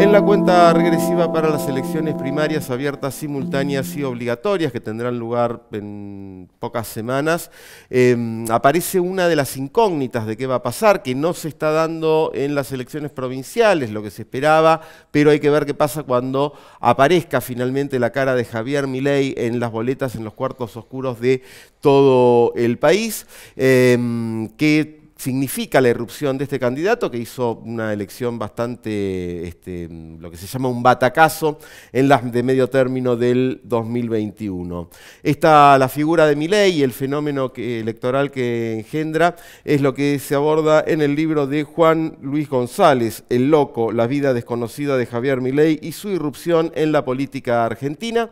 En la cuenta regresiva para las elecciones primarias abiertas, simultáneas y obligatorias que tendrán lugar en pocas semanas, em, aparece una de las incógnitas de qué va a pasar, que no se está dando en las elecciones provinciales, lo que se esperaba, pero hay que ver qué pasa cuando aparezca finalmente la cara de Javier Milei en las boletas, en los cuartos oscuros de todo el país, em, que significa la irrupción de este candidato que hizo una elección bastante, este, lo que se llama un batacazo en las de medio término del 2021. Está la figura de Milei y el fenómeno electoral que engendra es lo que se aborda en el libro de Juan Luis González, El Loco, la vida desconocida de Javier Milei y su irrupción en la política argentina,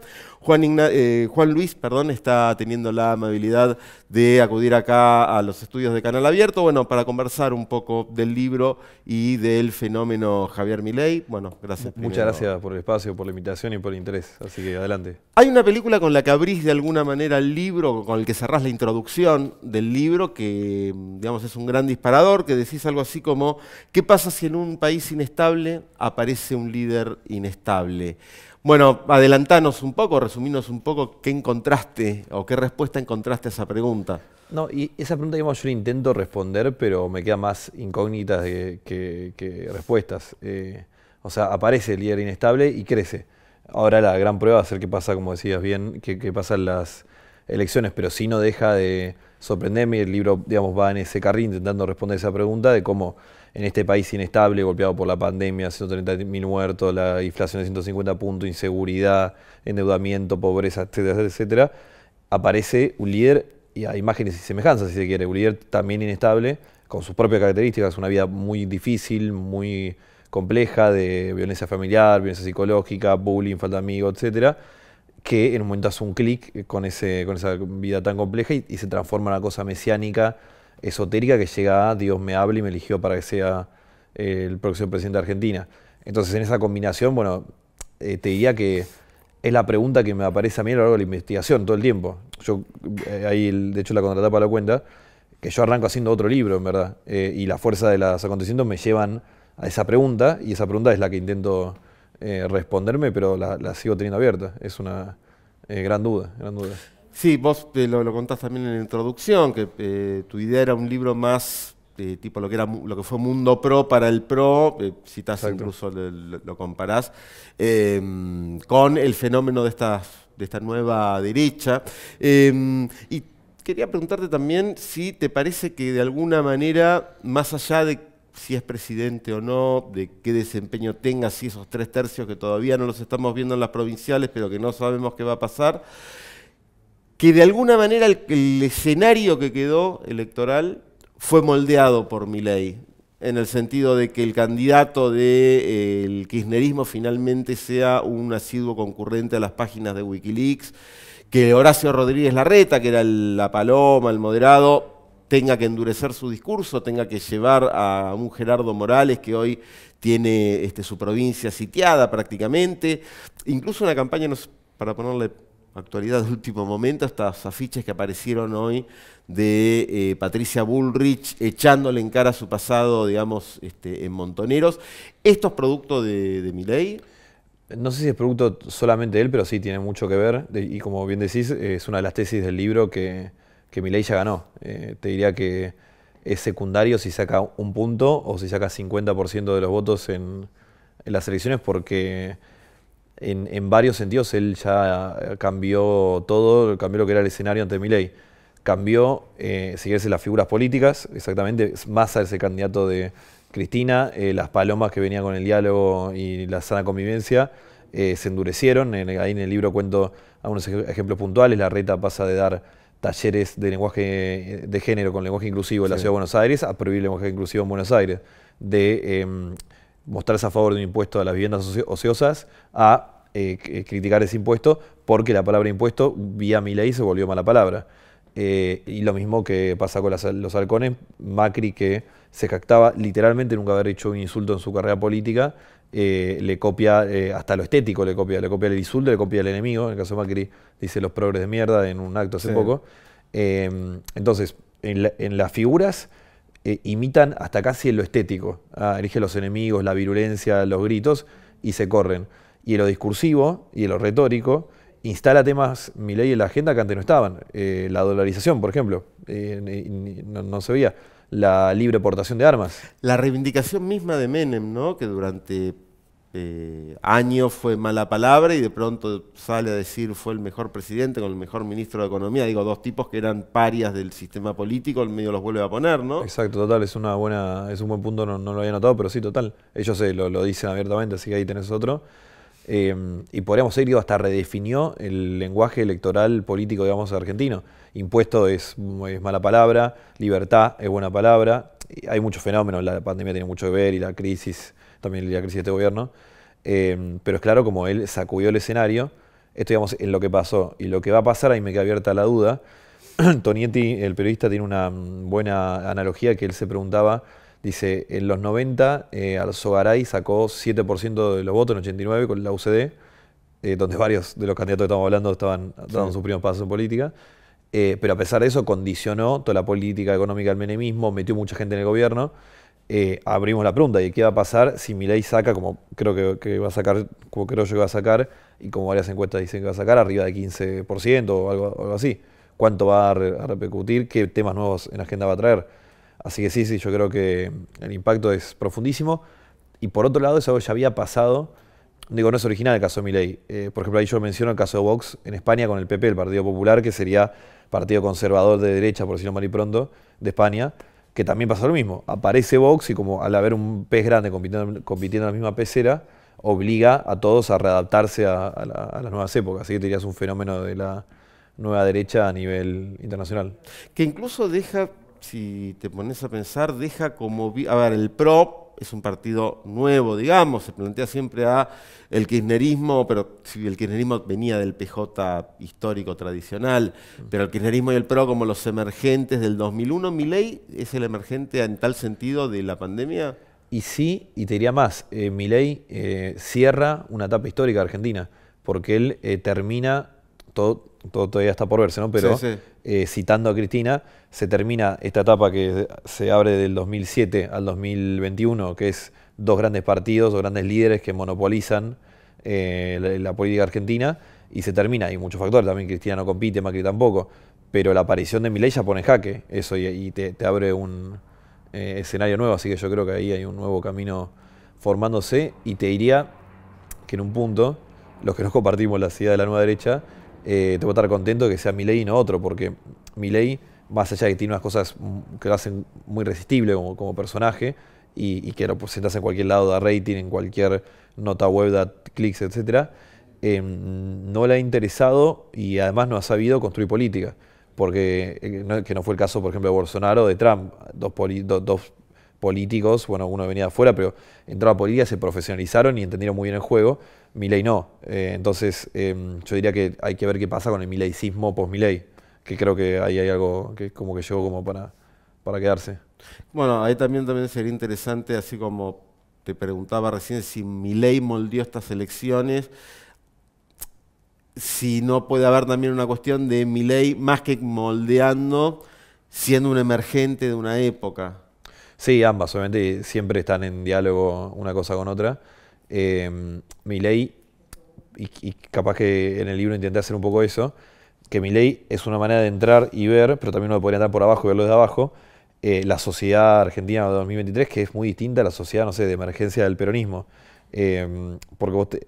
eh, Juan, Luis perdón, está teniendo la amabilidad de acudir acá a los estudios de Canal Abierto, bueno, para conversar un poco del libro y del fenómeno Javier Milei. Bueno, gracias. Muchas gracias por el espacio, por la invitación y por el interés. Así que adelante. Hay una película con la que abrís de alguna manera el libro, con el que cerrás la introducción del libro, que digamos es un gran disparador, que decís algo así como, ¿qué pasa si en un país inestable aparece un líder inestable? Bueno, adelantanos un poco, resulta un poco qué encontraste o qué respuesta encontraste a esa pregunta. No, y esa pregunta, digamos, yo intento responder, pero me quedan más incógnitas que, respuestas. Eh, o sea, aparece el líder inestable y crece. Ahora la gran prueba va a ser qué pasa, como decías bien, qué, pasan las elecciones, pero si no deja de sorprenderme el libro, digamos, va en ese carril intentando responder esa pregunta de cómo en este país inestable, golpeado por la pandemia, 130.000 muertos, la inflación de 150 puntos, inseguridad, endeudamiento, pobreza, etcétera, etcétera, aparece un líder y a imágenes y semejanzas, si se quiere, un líder también inestable, con sus propias características, una vida muy difícil, muy compleja, de violencia familiar, violencia psicológica, bullying, falta de amigos, etcétera, que en un momento hace un clic con, ese, con esa vida tan compleja y se transforma en una cosa mesiánica esotérica que llega a Dios me habla y me eligió para que sea eh, el próximo presidente de Argentina. Entonces, en esa combinación, bueno, eh, te diría que es la pregunta que me aparece a mí a lo largo de la investigación todo el tiempo. Yo, eh, ahí, de hecho, la contratapa la cuenta, que yo arranco haciendo otro libro, en verdad, y la fuerza de los acontecimientos me llevan a esa pregunta, y esa pregunta es la que intento responderme, pero la, la, sigo teniendo abierta. Es una gran duda, gran duda. Sí, vos eh, lo, contás también en la introducción, que eh, tu idea era un libro más eh, tipo lo que era lo que fue Mundo Pro para el Pro, citás incluso lo, comparas comparás, em, con el fenómeno de esta, de esta nueva derecha. Em, y quería preguntarte también si te parece que de alguna manera, más allá de si es presidente o no, de qué desempeño tenga, si esos tres tercios que todavía no los estamos viendo en las provinciales, pero que no sabemos qué va a pasar, que de alguna manera el, escenario que quedó electoral fue moldeado por mi ley, en el sentido de que el candidato del de, eh, kirchnerismo finalmente sea un asiduo concurrente a las páginas de Wikileaks, que Horacio Rodríguez Larreta, que era la paloma, el moderado, tenga que endurecer su discurso, tenga que llevar a un Gerardo Morales que hoy tiene este, su provincia sitiada prácticamente, incluso una campaña, para ponerle actualidad de último momento, estas afiches que aparecieron hoy de eh, Patricia Bullrich echándole en cara su pasado, digamos, este, en Montoneros. ¿Esto es producto de, de No sé si es producto solamente de él, pero sí tiene mucho que ver. y como bien decís, es una de las tesis del libro que, que Milei ya ganó. Eh, te diría que es secundario si saca un punto o si saca 50% de los votos en, en las elecciones porque en, varios sentidos él ya eh, cambió todo, cambió lo que era el escenario ante Milei. Cambió, eh, si quieres, las figuras políticas, exactamente, más a ese candidato de Cristina, eh, las palomas que venían con el diálogo y la sana convivencia se endurecieron, ahí en el libro cuento algunos ejemplos puntuales, la reta pasa de dar talleres de lenguaje de género con lenguaje inclusivo en la Ciudad de Buenos Aires a prohibir el lenguaje inclusivo en Buenos Aires, de em, mostrarse a favor de un impuesto a las viviendas ociosas a eh, eh, criticar ese impuesto porque la palabra impuesto vía mi ley se volvió mala palabra. Eh, y lo mismo que pasa con los halcones, Macri que se jactaba literalmente nunca haber hecho un insulto en su carrera política, le copia hasta lo estético, le copia, le copia el insulto, le copia el enemigo, en el caso de Macri dice los progres de mierda en un acto hace poco. Em, entonces, en, las figuras imitan hasta casi en lo estético, ah, elige los enemigos, la virulencia, los gritos y se corren y en lo discursivo y en lo retórico instala temas ley en la agenda que antes no estaban. Eh, la dolarización, por ejemplo, eh, no, se veía. La libre portación de armas. La reivindicación misma de Menem, ¿no? Que durante eh, años fue mala palabra y de pronto sale a decir fue el mejor presidente con el mejor ministro de Economía. Digo, dos tipos que eran parias del sistema político, el medio los vuelve a poner, ¿no? Exacto, total, es una buena, es un buen punto, no, lo había notado, pero sí, total. Ellos lo, lo dicen abiertamente, así que ahí tenés otro. Em, y podríamos decir, hasta redefinió el lenguaje electoral político, digamos, argentino. Impuesto es, mala palabra, libertad es buena palabra. hay muchos fenómenos, la pandemia tiene mucho que ver y la crisis, también la crisis de este gobierno. Em, pero es claro, como él sacudió el escenario, esto digamos en lo que pasó y lo que va a pasar, ahí me queda abierta la duda. Tonietti, el periodista, tiene una buena analogía que él se preguntaba Dice, en los 90 eh, Arzogaray sacó 7% de los votos en 89 con la UCD, eh, donde varios de los candidatos que estamos hablando estaban dando sus primeros pasos en política. Eh, pero a pesar de eso, condicionó toda la política económica del menemismo, metió mucha gente en el gobierno. Eh, abrimos la pregunta y qué va a pasar si Milei saca, como creo que, va a sacar, como creo yo que va a sacar, y como varias encuestas dicen que va a sacar, arriba de 15% o algo, algo así. ¿Cuánto va a repercutir? ¿Qué temas nuevos en la agenda va a traer? Así que sí, sí, yo creo que el impacto es profundísimo. Y por otro lado, eso ya había pasado. Digo, no es original el caso de Milei. Eh, por ejemplo, ahí yo menciono el caso de Vox en España con el PP, el Partido Popular, que sería Partido Conservador de Derecha, por decirlo mal y pronto, de España, que también pasa lo mismo. Aparece Vox y como al haber un pez grande compitiendo, en la misma pecera, obliga a todos a readaptarse a, las nuevas épocas. Así que dirías un fenómeno de la nueva derecha a nivel internacional. Que incluso deja si te pones a pensar, deja como... A ver, el PRO es un partido nuevo, digamos, se plantea siempre a el kirchnerismo, pero si el kirchnerismo venía del PJ histórico tradicional, mm. pero el kirchnerismo y el PRO como los emergentes del 2001, ¿Miley es el emergente en tal sentido de la pandemia. Y sí, y te diría más, eh, Miley eh, cierra una etapa histórica Argentina, porque él eh, termina todo, todavía está por verse, ¿no? Pero eh, citando a Cristina, se termina esta etapa que se abre del 2007 al 2021, que es dos grandes partidos, o grandes líderes que monopolizan eh, la, política argentina, y se termina. Hay muchos factores, también Cristina no compite, Macri tampoco, pero la aparición de Milei ya pone jaque eso y, te, abre un eh, escenario nuevo, así que yo creo que ahí hay un nuevo camino formándose y te diría que en un punto, los que nos compartimos la ciudad de la nueva derecha, eh, voy a estar contento que sea Milei y no otro, porque Milei, más allá de que tiene unas cosas que lo hacen muy resistible como, personaje, y, que lo presentas en cualquier lado, da rating, en cualquier nota web, da clics, etc., em, no le ha interesado y además no ha sabido construir política porque eh, que no fue el caso, por ejemplo, de Bolsonaro, de Trump, dos, poli, políticos, bueno, uno venía de afuera, pero entraba a política, se profesionalizaron y entendieron muy bien el juego. Milei no. Eh, entonces, em, yo diría que hay que ver qué pasa con el mileicismo post-Milei, que creo que ahí hay algo que como que llegó como para, para quedarse. Bueno, ahí también, también sería interesante, así como te preguntaba recién, si Milei moldeó estas elecciones si no puede haber también una cuestión de Milei más que moldeando, siendo un emergente de una época. Sí, ambas, obviamente siempre están en diálogo una cosa con otra. Em, mi ley, y, y, capaz que en el libro intenté hacer un poco eso, que mi ley es una manera de entrar y ver, pero también uno podría entrar por abajo y verlo desde abajo, eh, la sociedad argentina de 2023, que es muy distinta a la sociedad, no sé, de emergencia del peronismo. Em, porque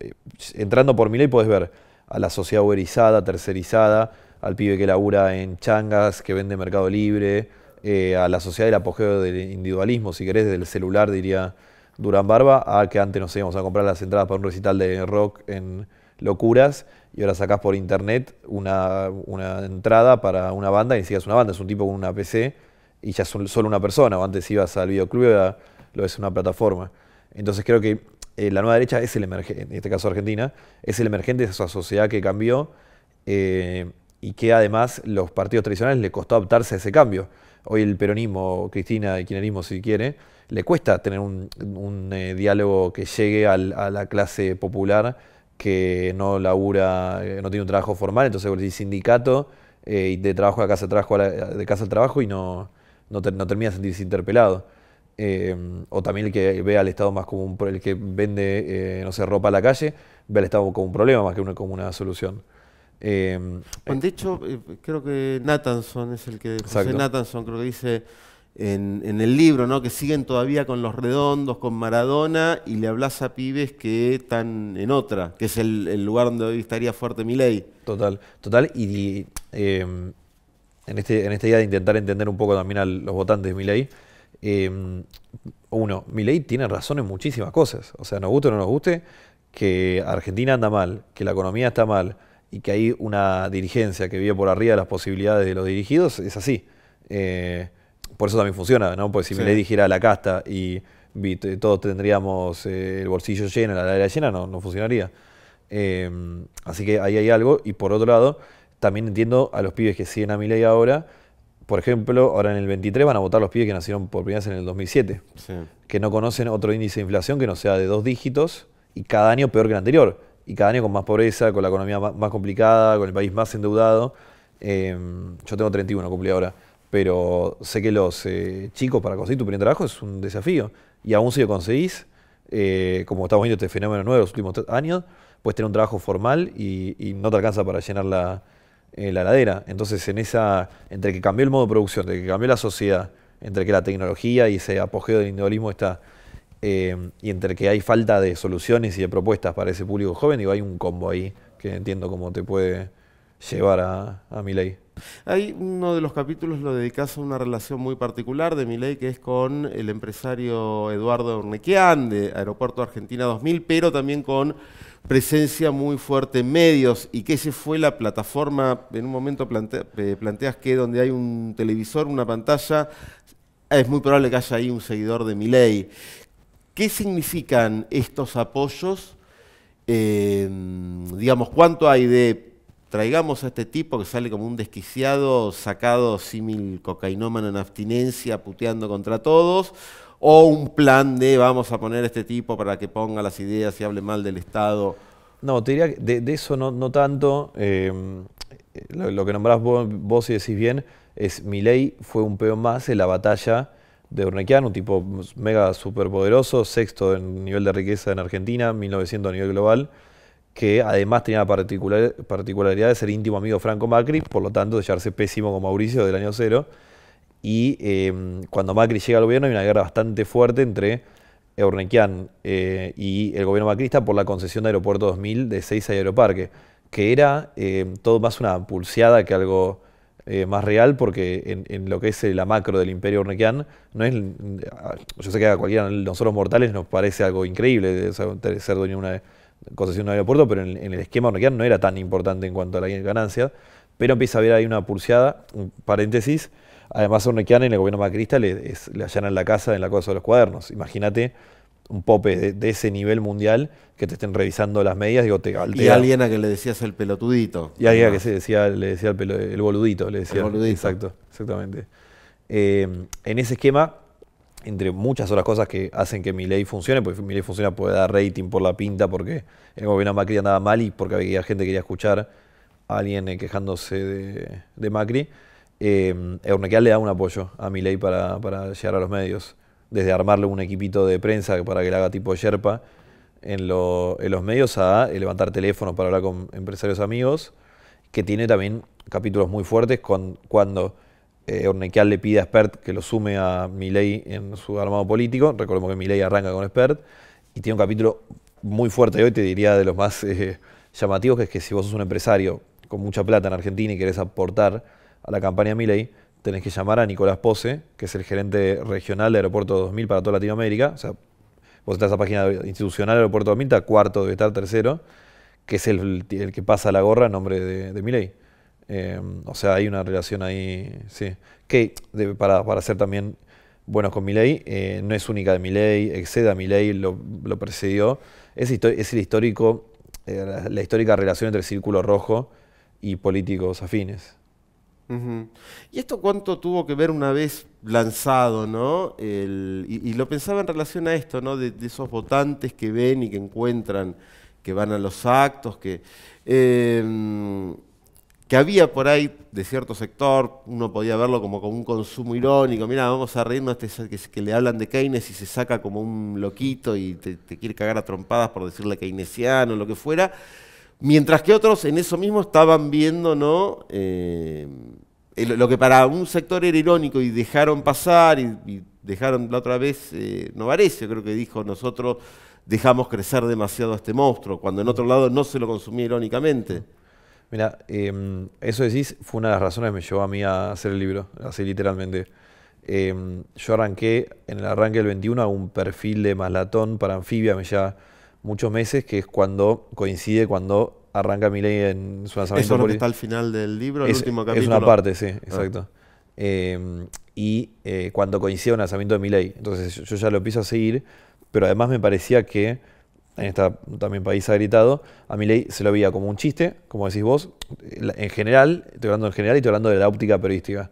eh, entrando por mi ley podés ver a la sociedad uberizada, tercerizada, al pibe que labura en changas, que vende Mercado Libre, eh, a la sociedad del apogeo del individualismo, si querés, del celular, diría Durán Barba, a que antes nos íbamos a comprar las entradas para un recital de rock en locuras y ahora sacás por internet una, entrada para una banda y ni es una banda, es un tipo con una PC y ya es solo una persona, o antes ibas al videoclub y ahora lo en una plataforma. Entonces creo que eh, la nueva derecha es el emergente, en este caso Argentina, es el emergente de esa sociedad que cambió. Eh, y que además los partidos tradicionales le costó adaptarse a ese cambio. Hoy el peronismo, Cristina, el kirchnerismo si quiere, le cuesta tener un, eh, diálogo que llegue a la clase popular que no labura, eh, no tiene un trabajo formal, entonces el sindicato eh, de trabajo a casa, trabajo de casa al trabajo y no, termina de sentirse interpelado. o también el que ve al Estado más como un, el que vende, no sé, ropa a la calle, ve al Estado como un problema más que una, como una solución. Em, de hecho, eh, creo que Nathanson es el que, José Nathanson creo que dice en, el libro, ¿no? Que siguen todavía con los redondos, con Maradona, y le hablas a pibes que están en otra, que es el, lugar donde hoy estaría fuerte mi Total, total, y, em, en, este, en esta idea de intentar entender un poco también a los votantes de mi ley, em, uno, mi tiene razón en muchísimas cosas. O sea, nos guste o no nos guste, que Argentina anda mal, que la economía está mal, y que hay una dirigencia que vive por arriba de las posibilidades de los dirigidos, es así. Eh, por eso también funciona, ¿no? Porque si me dijera la casta y todos tendríamos eh, el bolsillo lleno, la ladera llena, no, no funcionaría. Eh, así que ahí hay algo. Y por otro lado, también entiendo a los pibes que siguen a mi ley ahora. Por ejemplo, ahora en el 23 van a votar los pibes que nacieron por primera vez en el 2007, que no conocen otro índice de inflación que no sea de dos dígitos y cada año peor que el anterior y cada año con más pobreza, con la economía más complicada, con el país más endeudado. Em, yo tengo 31, cumplí ahora, pero sé que los eh, chicos para conseguir tu primer trabajo es un desafío y aún si lo conseguís, eh, como estamos viendo este fenómeno nuevo de los últimos años, puedes tener un trabajo formal y, no te alcanza para llenar la, eh, heladera. ladera. Entonces, en esa, entre que cambió el modo de producción, entre que cambió la sociedad, entre que la tecnología y ese apogeo del individualismo está, Em, y entre que hay falta de soluciones y de propuestas para ese público joven, y hay un combo ahí que entiendo cómo te puede llevar a, a Miley. Hay uno de los capítulos lo dedicas a una relación muy particular de Milei que es con el empresario Eduardo Ornequian de Aeropuerto Argentina 2000, pero también con presencia muy fuerte en medios y que ese fue la plataforma, en un momento eh, planteas que donde hay un televisor, una pantalla, es muy probable que haya ahí un seguidor de Milei. ¿Qué significan estos apoyos? Eh, digamos, ¿cuánto hay de traigamos a este tipo que sale como un desquiciado, sacado símil cocainómano en abstinencia, puteando contra todos? ¿O un plan de vamos a poner a este tipo para que ponga las ideas y hable mal del Estado? No, te diría que de, eso no, no tanto. Eh, lo, que nombrás vos, vos, y decís bien, es mi ley fue un peón más en la batalla de Urnequian, un tipo mega superpoderoso, sexto en nivel de riqueza en Argentina, 1900 a nivel global, que además tenía la particularidad de ser íntimo amigo de Franco Macri, por lo tanto de llevarse pésimo con Mauricio del año cero. Y eh, cuando Macri llega al gobierno hay una guerra bastante fuerte entre Eurnequian eh, y el gobierno macrista por la concesión de Aeropuerto 2000 de Seiza y Aeroparque, que era eh, todo más una pulseada que algo eh, más real, porque en, lo que es eh, la macro del imperio urnequian, no es, mm, yo sé que a cualquiera de nosotros mortales nos parece algo increíble ser dueño de una concesión de un aeropuerto, pero en, el esquema urnequian no era tan importante en cuanto a la ganancia, pero empieza a haber ahí una pulseada, un paréntesis, además a en el gobierno macrista le, le allanan la casa en la cosa de los cuadernos, imagínate un pope de, ese nivel mundial que te estén revisando las medias, digo, te Y alguien a que le decías el pelotudito. Y alguien a que se decía, le decía el, pelo, el boludito, le decía. El boludito. Exacto, exactamente. Eh, en ese esquema, entre muchas otras cosas que hacen que mi ley funcione, porque mi ley funciona puede dar rating por la pinta, porque el gobierno Macri andaba mal y porque había gente que quería escuchar a alguien eh, quejándose de, Macri, eh, le da un apoyo a mi ley para llegar a los medios desde armarle un equipito de prensa para que le haga tipo yerpa en, los medios a levantar teléfono para hablar con empresarios amigos, que tiene también capítulos muy fuertes con, cuando eh, Ornequial le pide a Spert que lo sume a Milei en su armado político, recordemos que Milei arranca con Spert, y tiene un capítulo muy fuerte hoy, te diría de los más eh, llamativos, que es que si vos sos un empresario con mucha plata en Argentina y querés aportar a la campaña Milei, tenés que llamar a Nicolás Pose, que es el gerente regional de Aeropuerto 2000 para toda Latinoamérica. O sea, vos estás a página institucional de Aeropuerto 2000, está cuarto, debe estar tercero, que es el, que pasa la gorra en nombre de, de Miley. Eh, o sea, hay una relación ahí, sí. Que para, ser también buenos con Milei, eh, no es única de Milei, excede a Milei, lo, lo, precedió. Es, es el histórico, eh, la, la histórica relación entre el círculo rojo y políticos afines. ¿Y esto cuánto tuvo que ver una vez lanzado, no? y, lo pensaba en relación a esto, ¿no? De, esos votantes que ven y que encuentran, que van a los actos, que, em, que había por ahí de cierto sector, uno podía verlo como con un consumo irónico, mira, vamos a reírnos, este, que, le hablan de Keynes y se saca como un loquito y te, te quiere cagar a trompadas por decirle keynesiano, lo que fuera Mientras que otros en eso mismo estaban viendo, ¿no? Eh, lo que para un sector era irónico y dejaron pasar, y, dejaron la otra vez, eh, parece, creo que dijo, nosotros dejamos crecer demasiado a este monstruo, cuando en otro lado no se lo consumía irónicamente. Mira, em, eso decís fue una de las razones que me llevó a mí a hacer el libro, así literalmente. Em, yo arranqué, en el arranque del 21, un perfil de malatón para anfibia, me ya muchos meses, que es cuando coincide cuando arranca ley en su lanzamiento. Eso que está al final del libro, el último capítulo. Es una parte, sí, ah. exacto. Em, y eh, cuando coincide un lanzamiento de ley. Entonces yo, ya lo empiezo a seguir, pero además me parecía que en esta también país ha gritado, a ley se lo veía como un chiste, como decís vos, en general, estoy hablando en general y estoy hablando de la óptica periodística.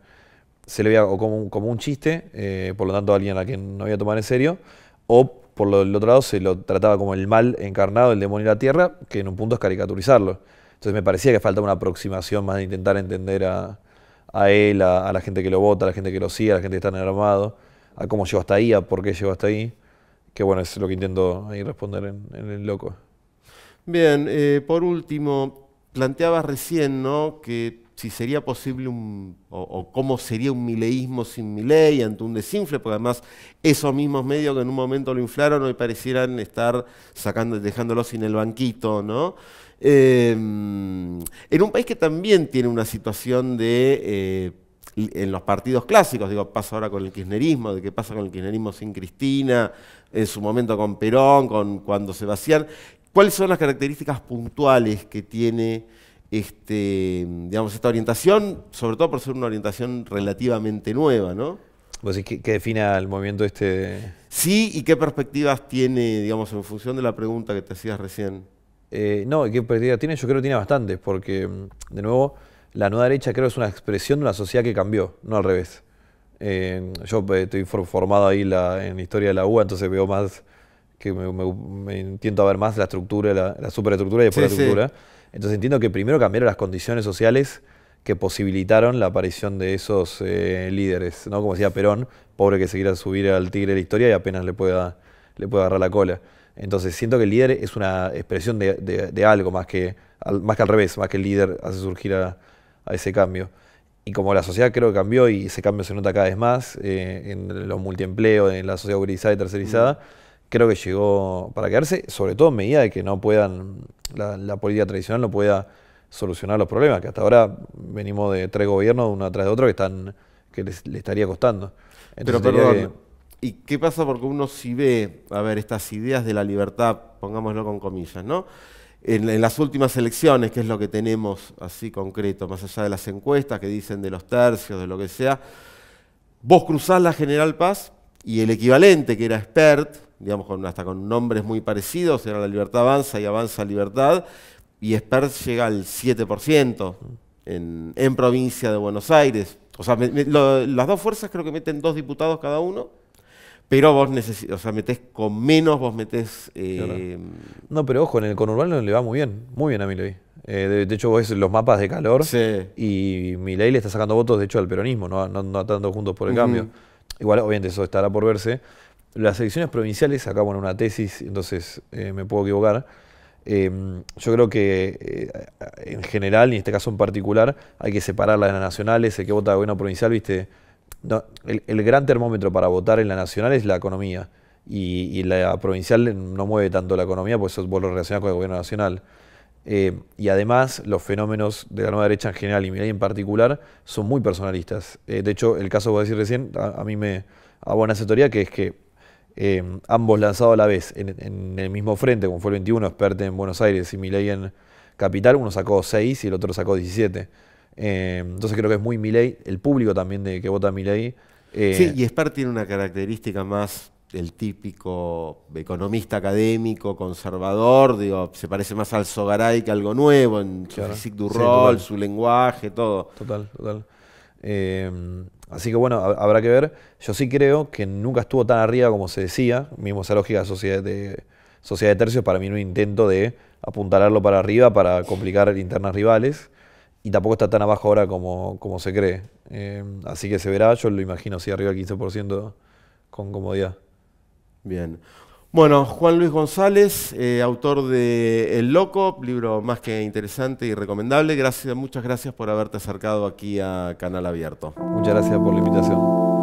Se le veía como, como un chiste, eh, por lo tanto alguien a quien no voy a tomar en serio, o por lo otro lado se lo trataba como el mal encarnado, el demonio de la tierra, que en un punto es caricaturizarlo. Entonces me parecía que falta una aproximación más de intentar entender a, él, a, la gente que lo vota, a la gente que lo sigue, a la gente que está en el armado, a cómo llegó hasta ahí, a por qué llegó hasta ahí. Que bueno, es lo que intento ahí responder en, el loco. Bien, eh, por último, planteabas recién ¿no? que si sería posible un, o, cómo sería un mileísmo sin miley ante un desinfle, porque además esos mismos medios que en un momento lo inflaron hoy parecieran estar sacando, dejándolo sin el banquito, ¿no? Em, en un país que también tiene una situación de... Eh, en los partidos clásicos, digo, pasa ahora con el kirchnerismo, de qué pasa con el kirchnerismo sin Cristina, en su momento con Perón, con cuando Sebastián. ¿Cuáles son las características puntuales que tiene este, digamos, esta orientación, sobre todo por ser una orientación relativamente nueva, ¿no? ¿Vos qué, qué define el movimiento este? Sí, y qué perspectivas tiene, digamos, en función de la pregunta que te hacías recién. Eh, no, qué perspectivas tiene? Yo creo que tiene bastantes, porque, mm, de nuevo, la nueva derecha creo es una expresión de una sociedad que cambió, no al revés. Eh, yo eh, estoy formado ahí en la historia de la UA, entonces veo más, que me, me, intento ver más la estructura, la, la superestructura y la estructura. Entonces entiendo que primero cambiaron las condiciones sociales que posibilitaron la aparición de esos eh, líderes, ¿no? Como decía Perón, pobre que se quiera subir al tigre de la historia y apenas le pueda, le pueda agarrar la cola. Entonces siento que el líder es una expresión de, de, algo más que, al, más que al revés, más que el líder hace surgir a, ese cambio. Y como la sociedad creo que cambió y ese cambio se nota cada vez más eh, en los multiempleos, en la sociedad uberizada y tercerizada, mm creo que llegó para quedarse, sobre todo en medida de que no puedan, la, política tradicional no pueda solucionar los problemas, que hasta ahora venimos de tres gobiernos, uno atrás de otro, que están que les, estaría costando. Pero perdón, ¿y qué pasa? Porque uno si ve, a ver, estas ideas de la libertad, pongámoslo con comillas, ¿no? En, las últimas elecciones, que es lo que tenemos así concreto, más allá de las encuestas que dicen de los tercios, de lo que sea, vos cruzás la General Paz y el equivalente que era expert, digamos, con, hasta con nombres muy parecidos, era La Libertad Avanza y Avanza Libertad, y Esper llega al 7% en, provincia de Buenos Aires. O sea, las dos fuerzas creo que meten dos diputados cada uno, pero vos necesitas, o sea, metés con menos, vos metés... Eh, no, pero ojo, en el conurbano le va muy bien, muy bien a mi Eh, de, hecho, vos ves los mapas de calor y ley le está sacando votos, de hecho, al peronismo, no, no, juntos por el cambio. Igual, obviamente, eso estará por verse las elecciones provinciales, acá bueno, una tesis, entonces eh, me puedo equivocar, em, yo creo que eh, en general, y en este caso en particular, hay que separarla de las nacionales, el que vota gobierno provincial, viste, el, gran termómetro para votar en la nacional es la economía, y, y la provincial no mueve tanto la economía, pues eso vos lo relacionás con el gobierno nacional. Em, y además, los fenómenos de la nueva derecha en general y Milei en particular son muy personalistas. Eh, de hecho, el caso que vos decís recién, a, a mí me abona esa teoría, que es que eh, ambos lanzados a la vez en, el mismo frente, como fue el 21, experte en Buenos Aires y Milei en Capital, uno sacó 6 y el otro sacó 17. Eh, entonces creo que es muy Milei, el público también de que vota Milei. Eh, sí, y Spert tiene una característica más el típico economista académico, conservador, digo, se parece más al Sogaray que algo nuevo en su du su lenguaje, todo. Total, total. Así que bueno, habrá que ver. Yo sí creo que nunca estuvo tan arriba como se decía, mismo esa lógica de sociedad de, sociedad de tercios, para mí no intento de apuntalarlo para arriba para complicar internas rivales. Y tampoco está tan abajo ahora como, como se cree. Eh, así que se verá, yo lo imagino, si arriba del 15% con comodidad. Bien. Bueno, Juan Luis González, eh, autor de El Loco, libro más que interesante y recomendable. Gracias, muchas gracias por haberte acercado aquí a Canal Abierto. Muchas gracias por la invitación.